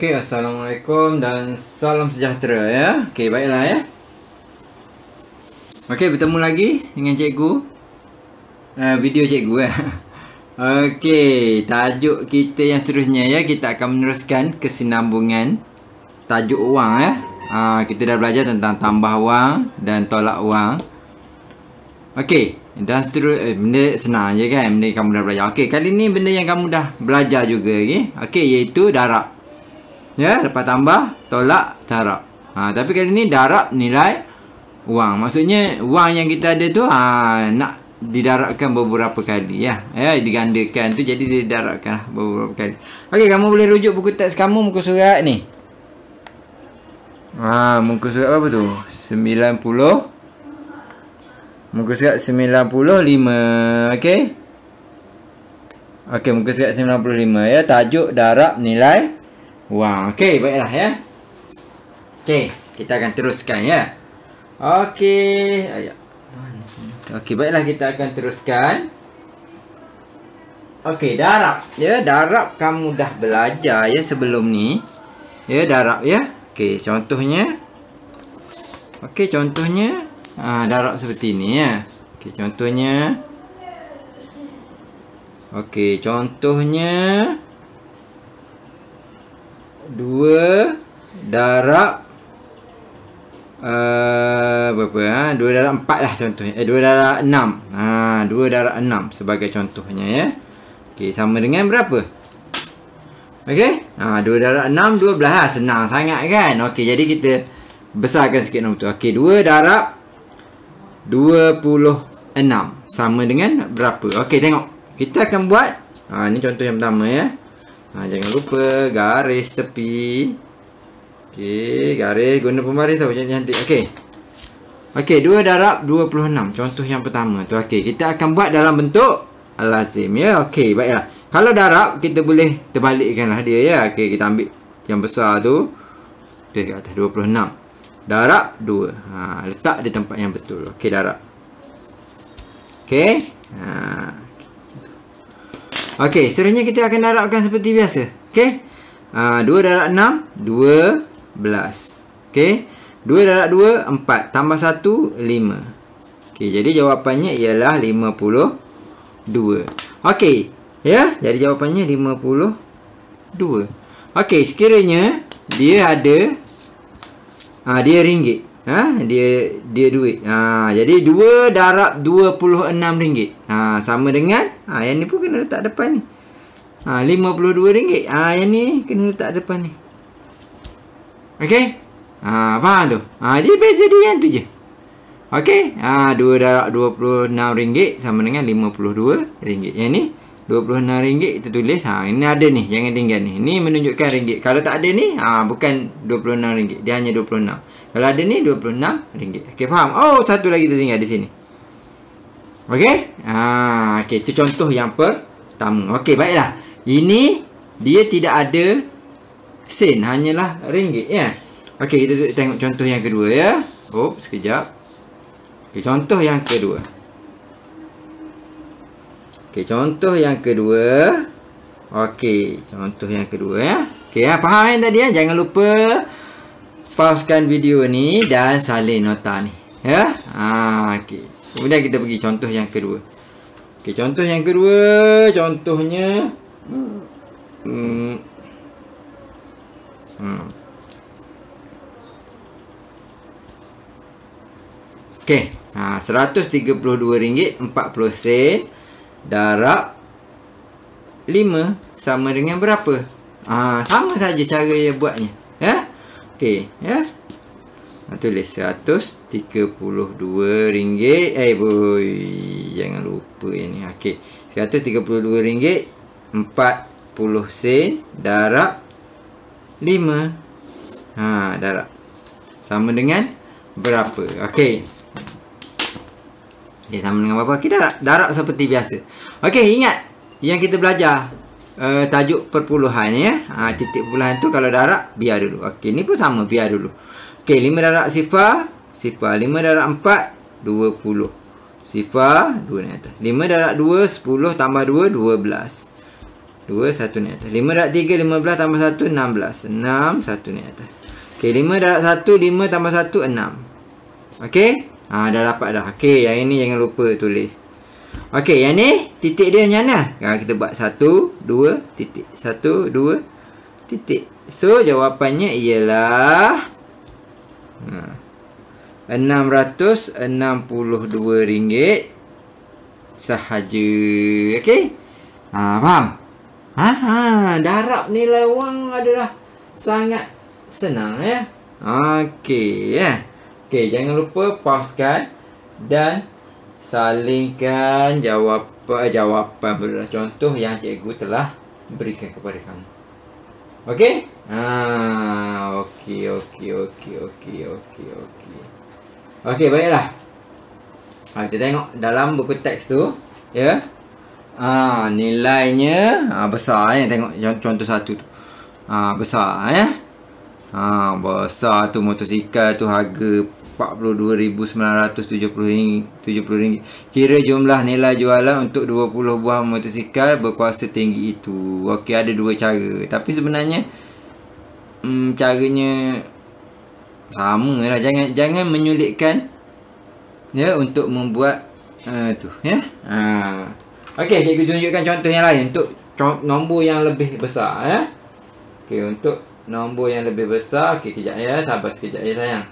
Okey, assalamualaikum dan salam sejahtera ya. Okey, baiklah ya. Okey, bertemu lagi dengan cikgu. Uh, video cikgu ya. Okey, tajuk kita yang seterusnya ya, kita akan meneruskan kesinambungan tajuk wang ya. Uh, kita dah belajar tentang tambah wang dan tolak wang. Okey, dan seterusnya eh, benda senang je kan, benda yang kamu dah belajar. Okey, kali ni benda yang kamu dah belajar juga lagi. Okey, okay, iaitu darab ya lepas tambah tolak darab ha, tapi kali ni darab nilai wang maksudnya wang yang kita ada tu ha, nak didarabkan beberapa kali ya ya digandakan tu jadi didarabkan lah beberapa kali okey kamu boleh rujuk buku teks kamu muka surat ni ha muka surat apa tu 90 muka surat 95 okey okey muka surat 95 ya tajuk darab nilai Wah, okey, baiklah ya. Okey, kita akan teruskan ya. Okey. Okey, baiklah kita akan teruskan. Okey, darab. Ya, darab kamu dah belajar ya sebelum ni. Ya, darab ya. Okey, contohnya. Okey, contohnya. Ah, ha, darab seperti ni ya. Okey, contohnya. Okey, contohnya. Okay, contohnya dua darab uh, berapa ha? dua darab empat lah contohnya eh, dua darab enam ha, dua darab enam sebagai contohnya ya okay, sama dengan berapa ok ha, dua darab enam dua belah ha? senang sangat kan ok jadi kita besarkan sikit nombor tu ok dua darab dua puluh enam sama dengan berapa ok tengok kita akan buat ha, ni contoh yang pertama ya Ha, jangan lupa garis tepi. Okey, garis guna pembaris tau. Macam ni cantik. Okey. Okey, 2 darab 26. Contoh yang pertama tu. Okey, kita akan buat dalam bentuk lazim. Ya, okey. Baiklah. Kalau darab, kita boleh terbalikkanlah dia. ya. Okey, kita ambil yang besar tu. Okey, kat atas 26. Darab 2. Ha, letak di tempat yang betul. Okey, darab. Okey. Haa. Okey, seterusnya kita akan darabkan seperti biasa. Okey. Uh, ah, 2 darab 6, 12. Okey. 2 darab 2, 4. Tambah 1, 5. Okey, jadi jawapannya ialah 52. Okey. Ya, yeah? jadi jawapannya 52. Okey, sekiranya dia ada uh, dia ringgit. Ha? Dia dia duit. Ha, jadi 2 darab 26 ringgit. Ha, sama dengan Ha, yang ni pun kena letak depan ni. Ha, RM52. Ha, yang ni kena letak depan ni. Okey? Ha, faham tu? Ha, jadi beza dia yang tu je. Okey? Ha, RM26 sama dengan RM52. Yang ni RM26 kita tulis. Ha, ini ada ni. Jangan tinggal ni. Ni menunjukkan ringgit. Kalau tak ada ni, ha, bukan RM26. Dia hanya RM26. Kalau ada ni, RM26. Okey, faham? Oh, satu lagi tinggal di sini. Okay, ah, ha, okay, itu contoh yang pertama. Okay, baiklah. Ini dia tidak ada sen, hanyalah ringgit, ya. okay. kita tengok contoh yang kedua ya. Oh, sekejap. Okey, contoh yang kedua. Okay, contoh yang kedua. Okey, contoh yang kedua ya. Okey, ya, faham kan tadi ya? Jangan lupa pausekan video ni dan salin nota ni. Ya. Ah, okey. Kemudian kita pergi contoh yang kedua. Okey, contoh yang kedua, contohnya Hmm. Hmm. Okey. Ha, 132 sen darab 5 sama dengan berapa? Ah, ha, sama saja cara dia buatnya. Ya. Okey, ya tulis dua ringgit. eh boy jangan lupa ini okey tiga puluh dua ringgit empat puluh sen darab lima. ha darab sama dengan berapa okey dia sama dengan berapa okay, darab darab seperti biasa okey ingat yang kita belajar uh, tajuk perpuluhan ya ha, titik perpuluhan tu kalau darab biar dulu okey ni pun sama biar dulu Okey, lima darab sifar. Sifar lima darab 4, 20. Sifar 2 naik atas. lima darab dua sepuluh tambah dua 12. 2, 1 naik atas. lima darab tiga lima belas tambah 1, 16. 6, 1 naik atas. Okey, lima darab satu lima tambah satu enam Okey? Haa, dah dapat dah. Okey, yang ini jangan lupa tulis. Okey, yang ni titik dia macam mana? Ha, kita buat satu dua titik. satu dua titik. So, jawapannya ialah... Ha. RM662 sahaja. Okey? Ha, faham? Ha, ha, darab nilai wang adalah sangat senang ya. Okey, ya. Okey, jangan lupa pauskan dan salinkan jawapan-jawapan eh, berdasarkan contoh yang cikgu telah berikan kepada kamu. Okey? Ha, okey okey okey okey okey okey. Okey baiklah. Ha, kita tengok dalam buku teks tu ya. Ah ha, nilainya ha, besar ya tengok contoh satu tu. Ha, besar ya. Ha, besar tu motosikal tu harga RM42,970 Kira jumlah nilai jualan untuk 20 buah motosikal berkuasa tinggi itu Okey ada dua cara Tapi sebenarnya hmm, caranya sama lah jangan jangan menyulitkan ya untuk membuat uh, tu ya ha okey cikgu tunjukkan contoh yang lain untuk nombor yang lebih besar ya okey untuk nombor yang lebih besar okey kejap ya sabar sekejap ya sayang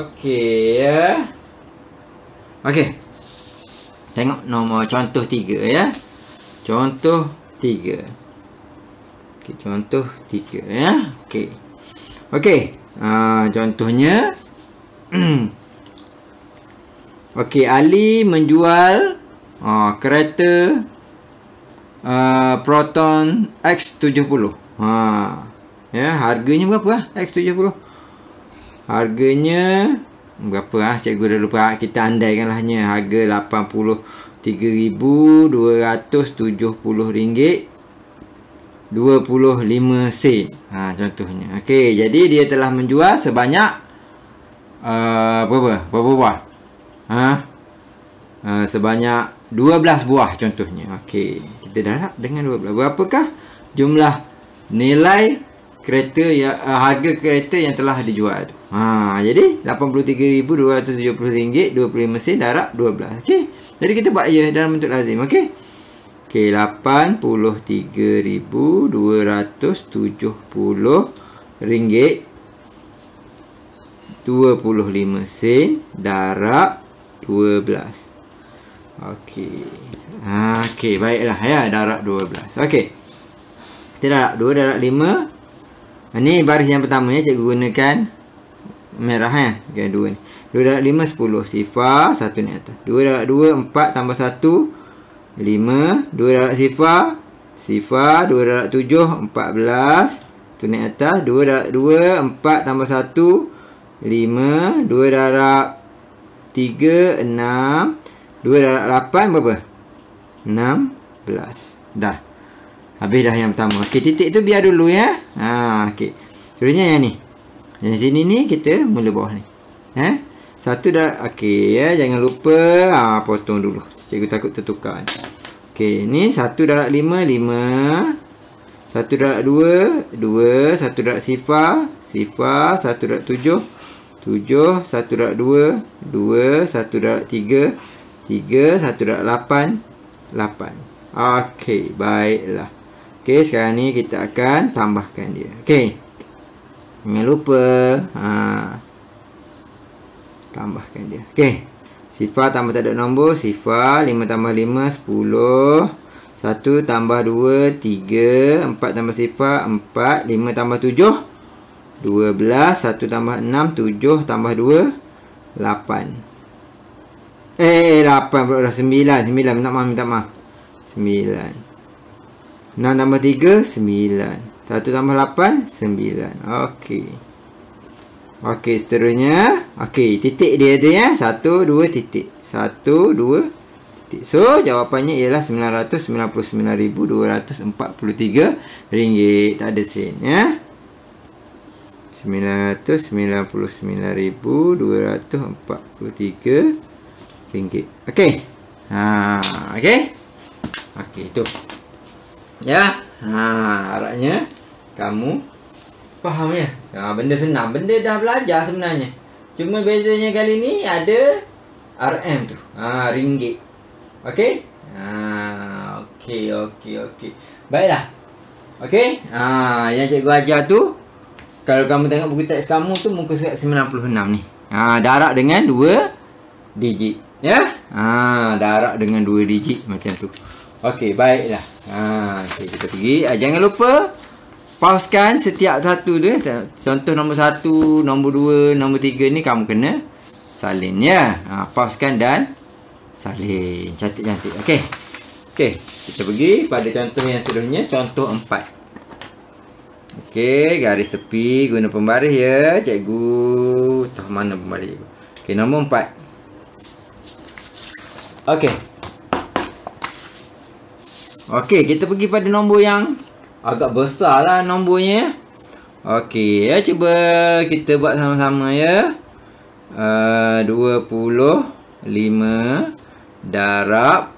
okey ya okey tengok nombor contoh 3 ya contoh 3 Okay, contoh tiga ya. Okey. Okey. Uh, contohnya Okey, Ali menjual uh, kereta uh, Proton X70. Ha. Ya, harganya berapa ah X70? Harganya berapa ah? Cikgu dah lupa. Kita andaikanlahnya harga 83270 ringgit 25 sen. Ha, contohnya. Okey, jadi dia telah menjual sebanyak uh, eh, berapa? Berapa buah? Ha? Uh, sebanyak 12 buah contohnya. Okey, kita darab dengan 12. Berapakah jumlah nilai kereta ya uh, harga kereta yang telah dijual tu? Ha, jadi 83270 ringgit 25 sen darab 12. Okey. Jadi kita buat ya dalam bentuk lazim. Okey. Okey, 83,270 ringgit 25 sen darab 12. Okey. Ha, okey, baiklah ya, darab 12. Okey. Kita darab 2, darab 5. Ini baris yang pertama ya, cikgu gunakan merah ya. Okey, 2 ni. 2 darab 5, 10. Sifar, 1 ni atas. 2 darab 2, 4 tambah 1. Lima dua darab sifar Sifar dua darab 7 14 Tu naik atas dua darab dua empat tambah satu lima dua darab tiga enam dua darab lapan berapa? enam belas Dah Habis dah yang pertama Okey titik tu biar dulu ya Haa okey Contohnya yang ni Yang sini ni kita mula bawah ni Eh? Satu dah Okey ya Jangan lupa Haa potong dulu Cikgu takut tertukar. Okay, ni 1 darab 5, 5. 1 darab 2, 2. 1 darab sifar, sifar. 1 darab 7, 7. 1 darab 2, 2. 1 darab 3, 3. 1 darab 8, 8. Okay, baiklah. Okay, sekarang ni kita akan tambahkan dia. Okay, Jangan lupa. Ha. Tambahkan dia. Okay. Sifar tambah tanduk nombor. Sifar 5 tambah 5, 10. 1 tambah 2, 3. 4 tambah sifar, 4. 5 tambah 7, 12. 1 tambah 6, 7 tambah 2, 8. Eh, eh 8 pula dah. 9. 9, minta maaf, minta maaf. 9. 6 tambah 3, 9. 1 tambah 8, 9. Okey. Okey, seterusnya. Okey, titik dia tu ya. Satu, dua titik. Satu, dua titik. So, jawapannya ialah rm ringgit. Tak ada sen ya. rm ringgit. Okey. Ha, okey. Okey, itu. Ya. Ha, harapnya kamu... Faham ya? Ha, benda senang. Benda dah belajar sebenarnya. Cuma bezanya kali ni ada RM tu. Ha, ringgit. Okey? Ha, okey, okey, okey. Baiklah. Okey? Ha, yang cikgu ajar tu. Kalau kamu tengok buku teks kamu tu muka surat 96 ni. Ha, darab dengan 2 digit. Ya? Ha, darab dengan dua digit macam tu. Okey, baiklah. Ha, okay, kita pergi. Ha, jangan lupa pauskan setiap satu tu eh, contoh nombor satu nombor dua nombor tiga ni kamu kena salin ya ha, pauskan dan salin cantik cantik okey okey kita pergi pada contoh yang seterusnya contoh empat okey garis tepi guna pembaris ya cikgu Tahu mana pembaris okey nombor empat okey okey kita pergi pada nombor yang agak besar lah nombornya Okey, ya cuba kita buat sama-sama ya eh, uh, 25 darab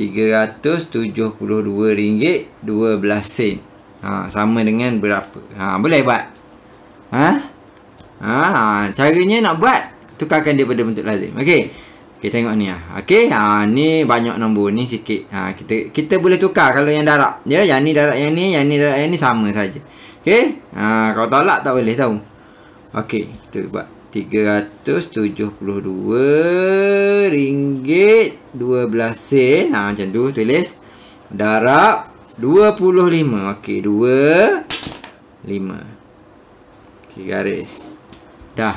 RM372.12 12 sen ha, sama dengan berapa ha, boleh buat ha? Ha, caranya nak buat tukarkan pada bentuk lazim Okey. Kita tengok ni lah. Okay, ha, ah, ni banyak nombor. Ni sikit. Ha, kita kita boleh tukar kalau yang darab. Ya, yang ni darab yang ni. Yang ni darab yang ni sama saja. Okay. Ha, ah, kalau tolak tak boleh tahu. Okay, kita buat. ringgit 37212 sen. Ha, macam tu tulis. Darab 25. Okay, 25. Okay, garis. Dah.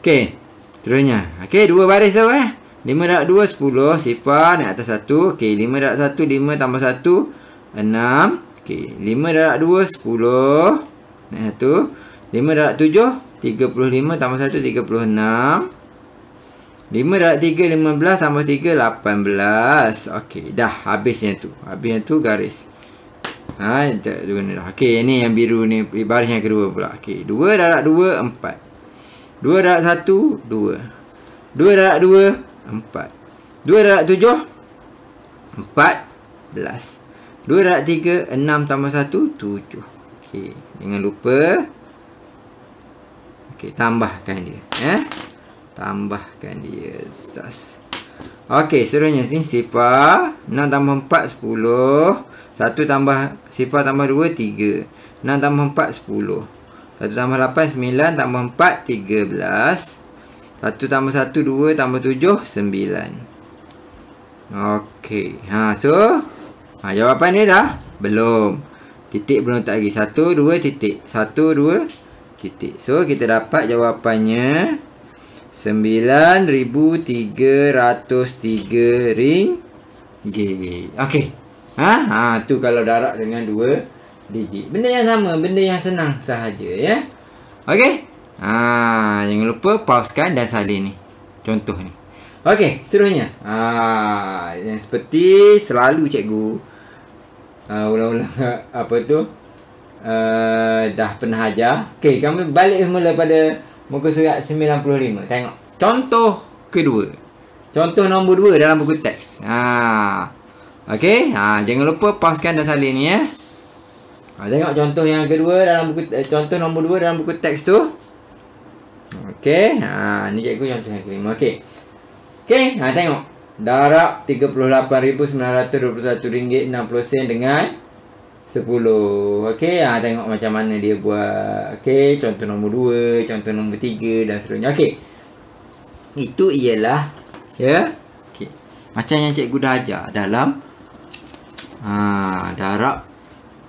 Okay, terusnya. Okay, dua baris tau eh. 5 darab 2, 10. Sifar naik atas 1. Okey, 5 darab 1, 5 tambah 1. 6. Okey, 5 darab 2, 10. Naik 1. 5 darab 7, 35 tambah 1, 36. 5 darab 3, 15 tambah 3, 18. Okey, dah habisnya tu. Habisnya tu garis. Haa, tu guna dah. Okey, ini yang biru ni. Baris yang kedua pula. Okey, 2 darab 2, 4. 2 darab 1, 2. 2 darab 2, Empat, dua 2 tujuh, empat belas, dua darab tiga enam tambah satu tujuh. ok jangan lupa ok tambahkan dia eh tambahkan dia zas ok seronya sini sifar enam tambah empat sepuluh, satu tambah sifar tambah dua tiga, enam tambah empat sepuluh, satu tambah lapan sembilan tambah 4 tiga belas. Satu tambah satu dua tambah tujuh sembilan. Okey, ha, so ha, jawapan ni dah belum titik belum tak lagi satu dua titik satu dua titik so kita dapat jawapannya sembilan ribu tiga ratus tiga ring G Okey, ha? ha tu kalau darab dengan dua digit benda yang sama benda yang senang sahaja ya Okey. Ha, jangan lupa pausekan dan salin ni. Contoh ni. Okey, seterusnya. Ha, yang seperti selalu cikgu uh, ulang-ulang apa tu? Uh, dah pernah ajar. Okey, kami balik semula pada muka surat 95. Tengok. Contoh kedua. Contoh nombor dua dalam buku teks. Ha. Okey, ha, jangan lupa pauskan dan salin ni ya. Eh. Ha, tengok contoh yang kedua dalam buku eh, contoh nombor dua dalam buku teks tu. Okey. Ha ni cikgu yang tengah kelima. Okey. Okey, ha tengok. Darab 38921 ringgit 60 sen dengan 10. Okey, ha tengok macam mana dia buat. Okey, contoh nombor 2, contoh nombor 3 dan seterusnya. Okey. Itu ialah ya. Yeah. Okey. Macam yang cikgu dah ajar dalam ha darab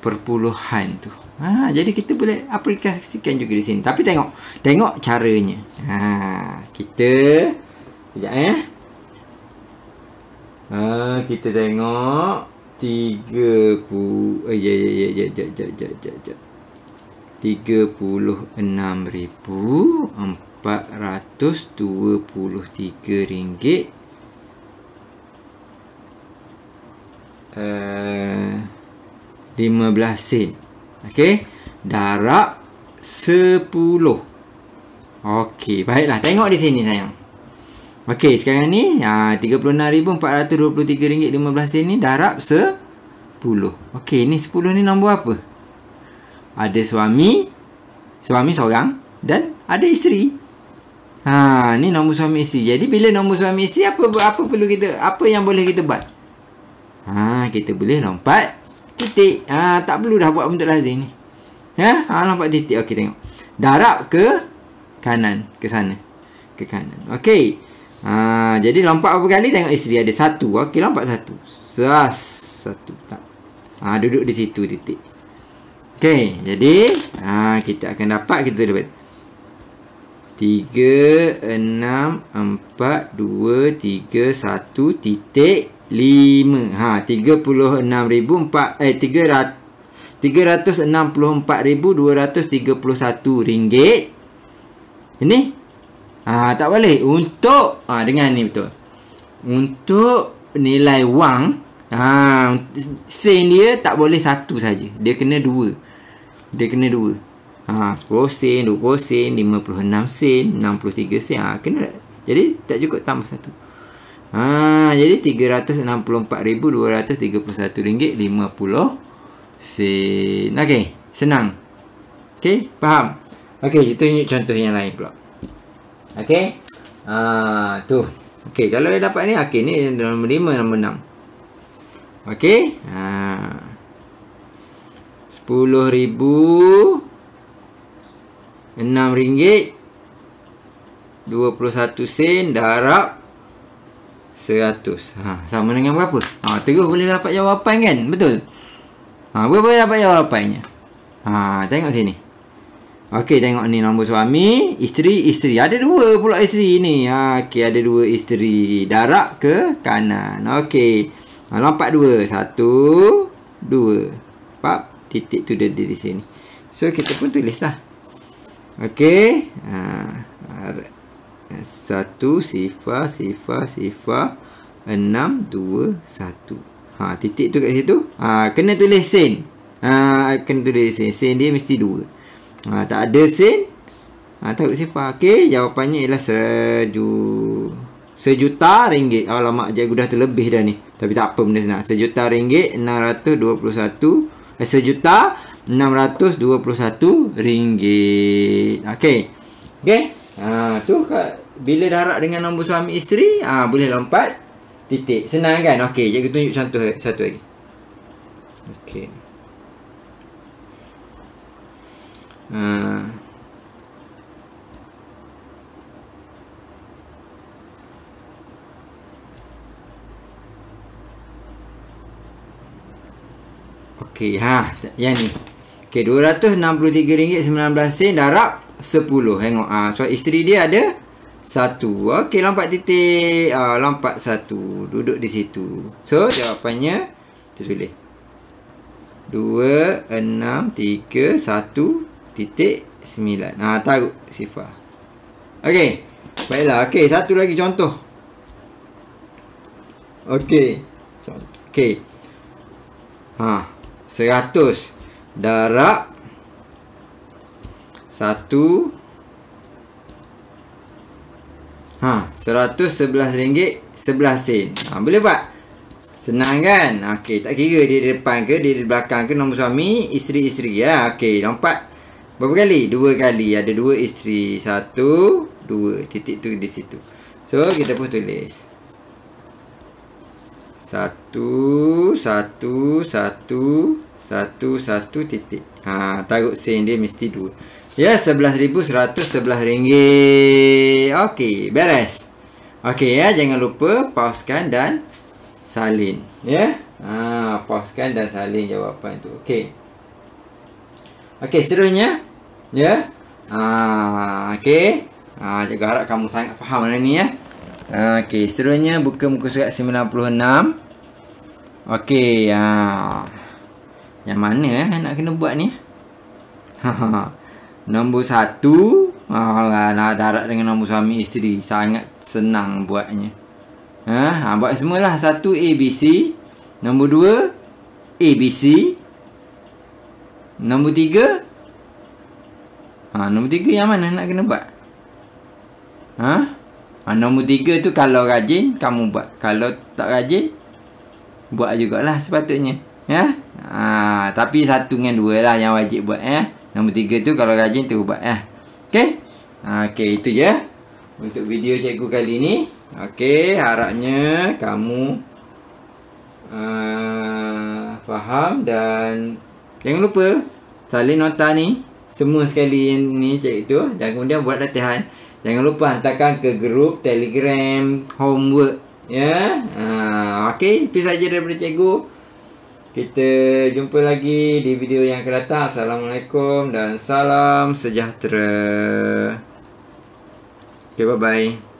perpuluhan tu. Ha, jadi kita boleh aplikasikan juga di sini. Tapi tengok, tengok caranya. Ha, kita sekejap eh. Ha, kita tengok 3 ku eh ya ya ya ya ya ya ya ya ya. 36423 ringgit. Eh uh, 15 sen. Okey. Darab 10. Okey. Baiklah. Tengok di sini sayang. Okey. Sekarang ni ah, RM36,423.15 ni darab 10. Okey. Ni 10 ni nombor apa? Ada suami. Suami seorang. Dan ada isteri. Ha, ni nombor suami isteri. Jadi bila nombor suami isteri apa apa perlu kita apa yang boleh kita buat? Ha, kita boleh lompat titik ha, Tak perlu dah buat bentuk lazim ni ya? ha, Nampak titik Okey tengok Darab ke kanan Ke sana Ke kanan Okey ha, Jadi lompat berapa kali Tengok isteri ada satu Okey lompat satu Seras Satu tak. Ha, Duduk di situ titik Okey Jadi ha, Kita akan dapat Kita dapat Tiga enam empat dua tiga satu titik lima ha tiga puluh enam ribu empat eh tiga rat tiga ratus enam puluh empat ribu dua ratus tiga puluh satu ringgit ini ha tak boleh untuk ha dengan ni betul untuk nilai wang ha sen dia tak boleh satu saja dia kena dua dia kena dua ha 10 sen 20 sen 56 sen 63 sen ha kena jadi tak cukup tambah satu Ha, jadi 364,231 ringgit 36423150 sen. Okey, senang. Okey, faham? Okey, kita tunjuk contoh yang lain pula. Okey. Ha, tu. Okey, kalau dia dapat ni, okey ni nombor 5 nombor 6. Okey. Ha. 10,000 6 ringgit 21 sen darab 10,000 Seratus. ha, Sama dengan berapa? Ha, terus boleh dapat jawapan kan? Betul? Ha, berapa boleh dapat jawapannya? Ha, tengok sini Okey, tengok ni nombor suami Isteri, isteri Ada dua pula isteri ni ha, Okey, ada dua isteri Darak ke kanan Okey ha, Lompat dua Satu Dua Pap Titik tu dia, dia di sini So, kita pun tulislah Okey Haa Eh, satu sifar sifar sifar Enam dua satu ha, Titik tu kat situ ha, Kena tulis sin ha, Kena tulis sin Sin dia mesti dua ha, Tak ada sin ha, Takut sifar Okey jawapannya ialah seju Sejuta ringgit Alamak jago dah terlebih dah ni Tapi tak apa benda senang Sejuta ringgit Enam ratus dua puluh satu eh, Sejuta Enam ratus dua puluh satu Ringgit Okey Okey Ha, tu bila darat dengan nombor suami isteri, ha, boleh lompat titik. Senang kan? Okey, cikgu tunjuk contoh satu lagi. Okey. Ha. Okey, ha, yang ni. Okey, ringgit rm sen darab Sepuluh Hengok ah So isteri dia ada satu okey lompat titik uh, Lompat 1 Duduk di situ So jawapannya Kita tulis 2 6 3 1 Titik sembilan Haa uh, taruh sifar Ok Baiklah okey Satu lagi contoh okey okey Ok Haa Darab satu Ha, RM111.11 ha, Boleh buat? Senang kan? Okey, tak kira dia di depan ke, dia di belakang ke Nombor suami, isteri-isteri ya. Okey, lompat Berapa kali? Dua kali Ada dua isteri Satu Dua Titik tu di situ So, kita pun tulis Satu Satu Satu Satu Satu titik Haa, taruh sen dia mesti dua Ya, sebelas ribu seratus rm ringgit. Okey, beres. Okey ya, jangan lupa pauskan dan salin. Ya, ah ha, pauskan dan salin jawapan itu. Okey. Okey, seterusnya. Ya. Ah, Ha, Okey. Ha, jaga harap kamu sangat faham lah ni ya. Ha, Okey, seterusnya buka muka surat 96. Okey. Ha. Yang mana eh, nak kena buat ni? Ha, ha. Nombor satu Alah ah, nak darat dengan nombor suami isteri Sangat senang buatnya ha, Buat semualah Satu ABC Nombor dua ABC Nombor tiga ha, Nombor tiga yang mana nak kena buat ha? Ha, Nombor tiga tu kalau rajin Kamu buat Kalau tak rajin Buat jugalah sepatutnya ya? ha, Tapi satu dengan dua lah yang wajib buat Ya Nombor tiga tu kalau rajin tu ubat eh. Okey. okay itu je untuk video cikgu kali ni. Okay harapnya kamu uh, faham dan jangan lupa salin nota ni semua sekali ni cikgu tu dan kemudian buat latihan. Jangan lupa hantarkan ke grup Telegram homework ya. Yeah? Uh, Okey, itu saja daripada cikgu. Kita jumpa lagi di video yang akan datang. Assalamualaikum dan salam sejahtera. Okay, bye-bye.